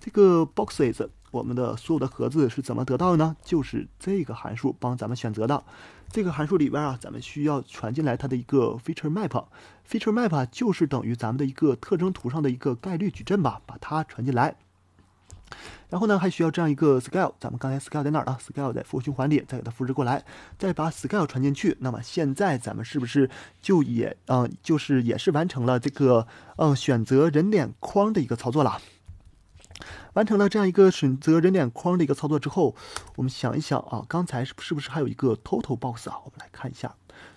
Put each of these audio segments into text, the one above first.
这个 boxes，我们的所有的盒子是怎么得到的呢？就是这个函数帮咱们选择的。这个函数里边啊，咱们需要传进来它的一个 feature map。feature map 就是等于咱们的一个特征图上的一个概率矩阵吧，把它传进来。然后呢，还需要这样一个 scale。咱们刚才 scale 在哪儿啊？scale 在复循环里，再给它复制过来，再把 scale 传进去。那么现在咱们是不是就也嗯，就是也是完成了这个嗯选择人脸框的一个操作了？完成了这样一个选择人脸框的一个操作之后，我们想一想啊，刚才是不是不是还有一个 total box 啊？我们来看一下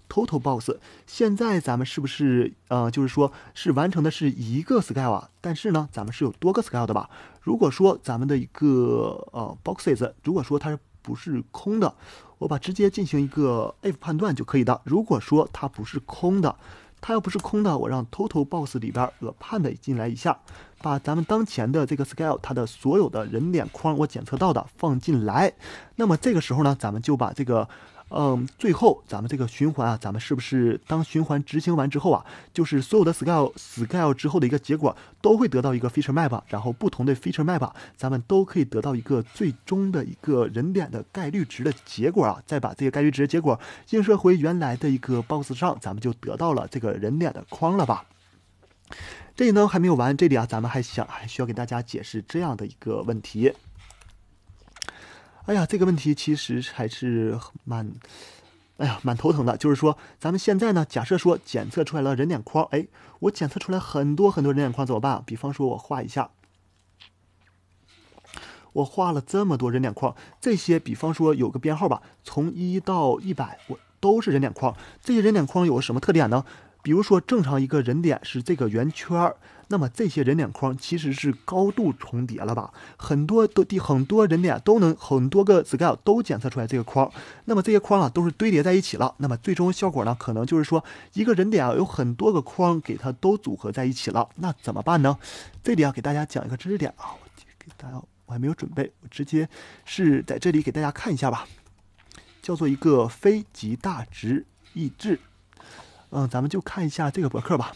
total box。现在咱们是不是呃，就是说是完成的是一个 scale 啊？但是呢，咱们是有多个 scale 的吧？如果说咱们的一个呃 boxes，如果说它是不是空的，我把直接进行一个 if 判断就可以的。如果说它不是空的。它要不是空的，我让 TotalBoss 里边 Append 进来一下，把咱们当前的这个 Scale 它的所有的人脸框我检测到的放进来。那么这个时候呢，咱们就把这个。嗯，最后咱们这个循环啊，咱们是不是当循环执行完之后啊，就是所有的 scale scale 之后的一个结果都会得到一个 feature map，然后不同的 feature map，咱们都可以得到一个最终的一个人脸的概率值的结果啊，再把这个概率值的结果映射回原来的一个 box 上，咱们就得到了这个人脸的框了吧？这里呢还没有完，这里啊，咱们还想还需要给大家解释这样的一个问题。哎呀，这个问题其实还是蛮，哎呀，蛮头疼的。就是说，咱们现在呢，假设说检测出来了人脸框，哎，我检测出来很多很多人脸框，怎么办？比方说我画一下，我画了这么多人脸框，这些比方说有个编号吧，从一到一百，我都是人脸框。这些人脸框有什么特点呢？比如说，正常一个人脸是这个圆圈儿，那么这些人脸框其实是高度重叠了吧？很多都地很多人脸都能很多个 s l e 都检测出来这个框，那么这些框啊都是堆叠在一起了。那么最终效果呢，可能就是说一个人脸啊有很多个框给它都组合在一起了，那怎么办呢？这里啊给大家讲一个知识点啊，给大家我还没有准备，我直接是在这里给大家看一下吧，叫做一个非极大值抑制。嗯，咱们就看一下这个博客吧。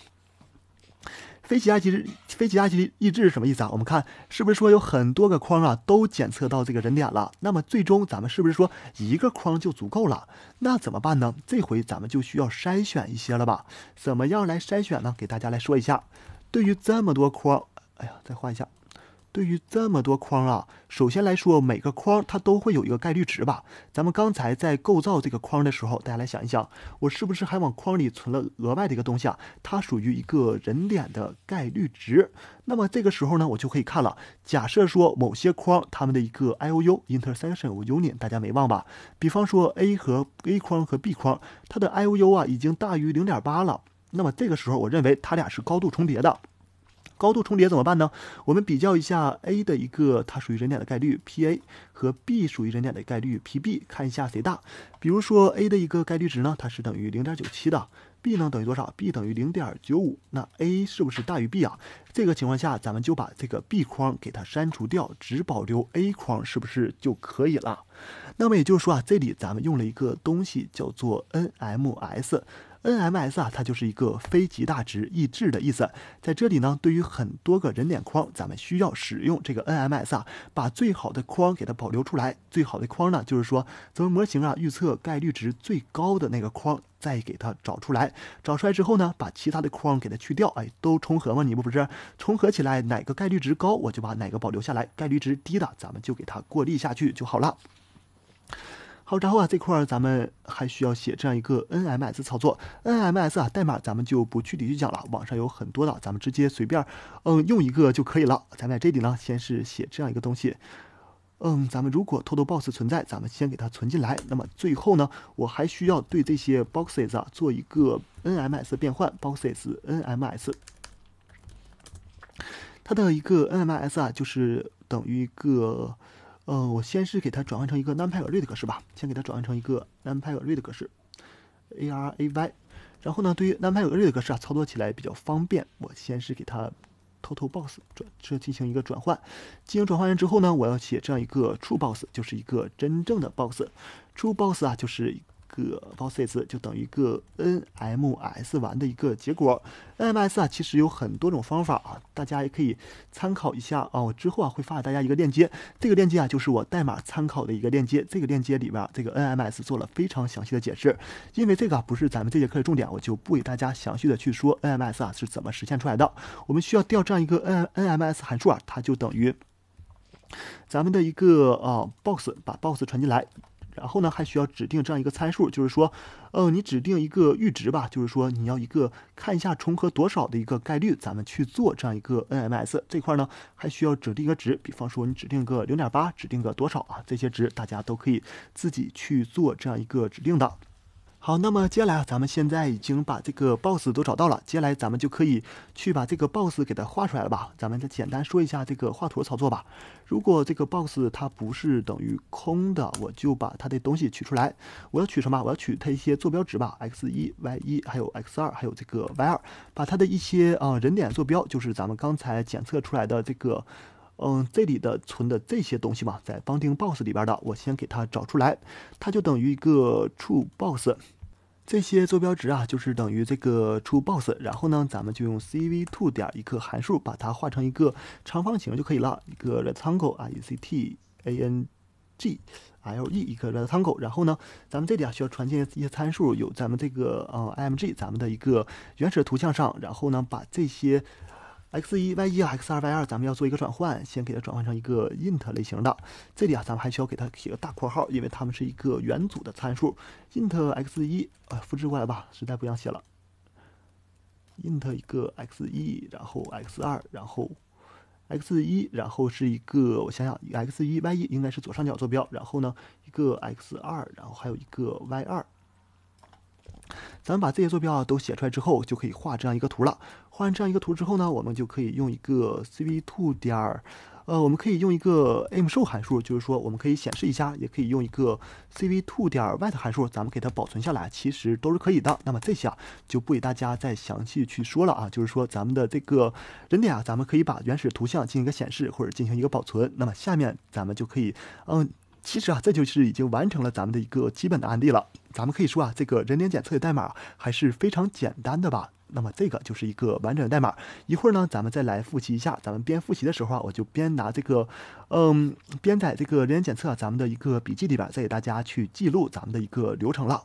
非起亚级非起亚级抑制是什么意思啊？我们看是不是说有很多个框啊，都检测到这个人脸了。那么最终咱们是不是说一个框就足够了？那怎么办呢？这回咱们就需要筛选一些了吧？怎么样来筛选呢？给大家来说一下。对于这么多框，哎呀，再换一下。对于这么多框啊，首先来说，每个框它都会有一个概率值吧。咱们刚才在构造这个框的时候，大家来想一想，我是不是还往框里存了额外的一个东西啊？它属于一个人脸的概率值。那么这个时候呢，我就可以看了。假设说某些框它们的一个 I O U intersection union，大家没忘吧？比方说 A 和 A 框和 B 框，它的 I O U 啊已经大于零点八了。那么这个时候，我认为它俩是高度重叠的。高度重叠怎么办呢？我们比较一下 A 的一个它属于人的概率 P A 和 B 属于人的概率 P B，看一下谁大。比如说 A 的一个概率值呢，它是等于0.97的，B 呢等于多少？B 等于0.95。那 A 是不是大于 B 啊？这个情况下，咱们就把这个 B 框给它删除掉，只保留 A 框，是不是就可以了？那么也就是说啊，这里咱们用了一个东西叫做 NMS。NMS 啊，它就是一个非极大值抑制的意思。在这里呢，对于很多个人脸框，咱们需要使用这个 NMS 啊，把最好的框给它保留出来。最好的框呢，就是说咱们模型啊预测概率值最高的那个框，再给它找出来。找出来之后呢，把其他的框给它去掉。哎，都重合吗？你不不是重合起来，哪个概率值高，我就把哪个保留下来。概率值低的，咱们就给它过滤下去就好了。好，然后啊，这块儿咱们还需要写这样一个 NMS 操作。NMS 啊，代码咱们就不具体去讲了，网上有很多的，咱们直接随便，嗯，用一个就可以了。咱们在这里呢，先是写这样一个东西，嗯，咱们如果偷偷 Boss 存在，咱们先给它存进来。那么最后呢，我还需要对这些 Boxes 啊做一个 NMS 变换。Boxes NMS，它的一个 NMS 啊，就是等于一个。呃，我先是给它转换成一个 NumPy array 的格式吧，先给它转换成一个 NumPy array 的格式 a r a y 然后呢，对于 NumPy array 的格式啊，操作起来比较方便。我先是给它 total boss 转，这进行一个转换。进行转换完之后呢，我要写这样一个 true boss，就是一个真正的 boss。true boss 啊，就是。个 b o s e s 就等于一个 NMS 完的一个结果，NMS 啊，其实有很多种方法啊，大家也可以参考一下啊。我之后啊会发给大家一个链接，这个链接啊就是我代码参考的一个链接，这个链接里边这个 NMS 做了非常详细的解释。因为这个不是咱们这节课的重点，我就不给大家详细的去说 NMS 啊是怎么实现出来的。我们需要调这样一个 N NMS 函数啊，它就等于咱们的一个啊 box 把 box 传进来。然后呢，还需要指定这样一个参数，就是说，呃，你指定一个阈值吧，就是说你要一个看一下重合多少的一个概率，咱们去做这样一个 NMS 这块呢，还需要指定一个值，比方说你指定个零点八，指定个多少啊？这些值大家都可以自己去做这样一个指定的。好，那么接下来啊，咱们现在已经把这个 boss 都找到了，接下来咱们就可以去把这个 boss 给它画出来了吧？咱们再简单说一下这个画图操作吧。如果这个 boss 它不是等于空的，我就把它的东西取出来。我要取什么？我要取它一些坐标值吧，x 一 y 一，还有 x 二，还有这个 y 二，把它的一些啊人脸坐标，就是咱们刚才检测出来的这个，嗯，这里的存的这些东西嘛，在绑定 boss 里边的，我先给它找出来，它就等于一个 true boss。这些坐标值啊，就是等于这个出 boss，然后呢，咱们就用 cv two 点一个函数，把它画成一个长方形就可以了，一个的 angle，啊，e c t a n g l e 一个的 angle，然后呢，咱们这里啊需要传进一些参数，有咱们这个呃 img，咱们的一个原始图像上，然后呢把这些。x 一 y 一 x 二 y 二，咱们要做一个转换，先给它转换成一个 int 类型的。这里啊，咱们还需要给它写个大括号，因为它们是一个元组的参数。int x 一，啊，复制过来吧，实在不想写了。int 一个 x 一，然后 x 二，然后 x 一，然后是一个，我想想，x 一 y 一应该是左上角坐标，然后呢，一个 x 二，然后还有一个 y 二。咱们把这些坐标都写出来之后，就可以画这样一个图了。画完这样一个图之后呢，我们就可以用一个 cv2 点儿，呃，我们可以用一个 m s h o w 函数，就是说我们可以显示一下，也可以用一个 cv2 点 w h i t e 函数，咱们给它保存下来，其实都是可以的。那么这啊就不给大家再详细去说了啊，就是说咱们的这个人脸啊，咱们可以把原始图像进行一个显示或者进行一个保存。那么下面咱们就可以，嗯。其实啊，这就是已经完成了咱们的一个基本的案例了。咱们可以说啊，这个人脸检测的代码还是非常简单的吧。那么这个就是一个完整的代码。一会儿呢，咱们再来复习一下。咱们边复习的时候啊，我就边拿这个，嗯，边在这个人脸检测咱们的一个笔记里边，再给大家去记录咱们的一个流程了。